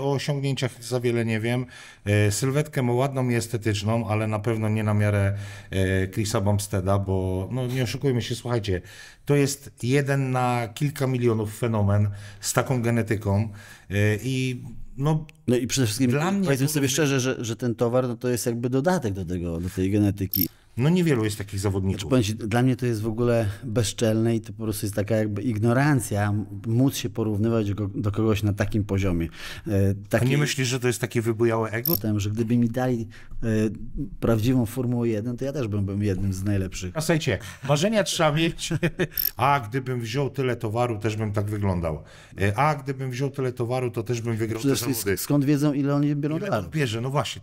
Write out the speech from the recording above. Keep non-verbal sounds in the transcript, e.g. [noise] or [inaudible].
O osiągnięciach za wiele nie wiem. E, sylwetkę ma ładną i estetyczną, ale na pewno nie na miarę e, Chrisa Bumsteda, bo no nie oszukujmy się, słuchajcie, to jest jeden na kilka milionów fenomen z taką genetyką e, i no, no i przede wszystkim dla mnie powiedzmy sobie szczerze, że, że ten towar no to jest jakby dodatek do tego, do tej genetyki. No niewielu jest takich zawodników. Znaczy, powiem, dla mnie to jest w ogóle bezczelne i to po prostu jest taka jakby ignorancja, móc się porównywać do kogoś na takim poziomie. E, taki... A nie myślisz, że to jest takie wybujałe ego? Potem, że gdyby mi dali e, prawdziwą Formułę 1, to ja też bym był jednym z najlepszych. A słuchajcie, marzenia trzeba mieć. [laughs] A gdybym wziął tyle towaru, też bym tak wyglądał. E, a gdybym wziął tyle towaru, to też bym wygrał te zawody. Skąd wiedzą, ile oni biorą towaru? Bierze, no właśnie,